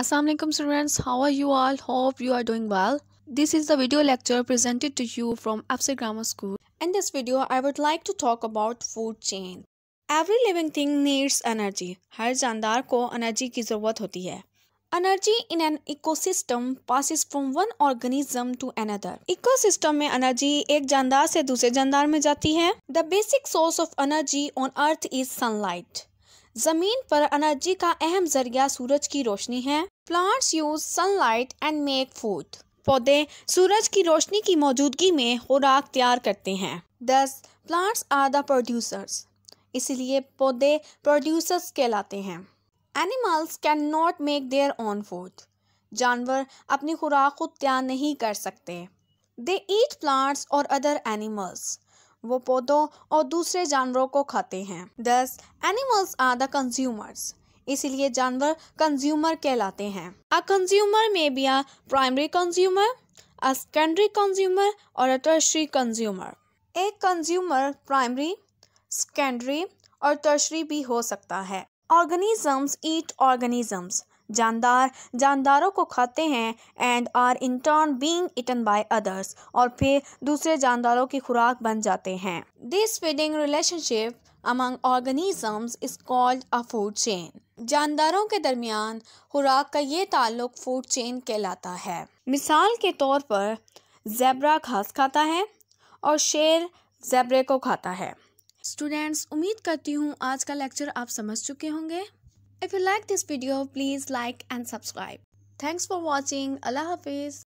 Assalamualaikum students, how are you all? Hope you are doing well. This is the video lecture presented to you from Apse Grammar School. In this video, I would like to talk about food chain. Every living thing needs energy. हर जानदार को energy की ज़रूरत होती है Energy in an ecosystem passes from one organism to another. Ecosystem में energy एक जानदार से दूसरे जानदार में जाती है The basic source of energy on earth is sunlight. जमीन पर एनर्जी का अहम जरिया सूरज की रोशनी है plants use sunlight and make food पौधे सूरज की रोशनी की मौजूदगी में खुराक तैयार करते हैं दस प्लांट्स आर द प्रोड्यूसर्स इसलिए पौधे प्रोड्यूसर्स कहलाते हैं animals can not make their own food जानवर अपनी खुराक खुद तैयार नहीं कर सकते दे ईट प्लांट्स और अदर एनिमल्स वो पौधों और दूसरे जानवरों को खाते हैं दस एनिमल्स आर द कंज्यूमर्स इसीलिए जानवर कंज्यूमर कहलाते हैं अ कंज्यूमर में भी आ primary consumer a secondary consumer और अ टर्शरी कंज्यूमर एक कंज्यूमर प्राइमरी सेकेंडरी और टर्शरी भी हो सकता है ऑर्गेनिजम्स ईट ऑर्गेनिजम्स जानदार जानदारों को खाते हैं and are in turn being eaten by others और फिर दूसरे जानदारों की खुराक बन जाते हैं this feeding relationship among organisms is called a food chain जानदारों के दरमियान खुराक का ये ताल्लुक फूड चेन कहलाता है मिसाल के तौर पर जेबरा घास खाता है और शेर जेबरे को खाता है स्टूडेंट्स उम्मीद करती हूँ आज का लेक्चर आप समझ चुके होंगे If you like this video, please like and subscribe. Thanks for watching. Allah Hafiz.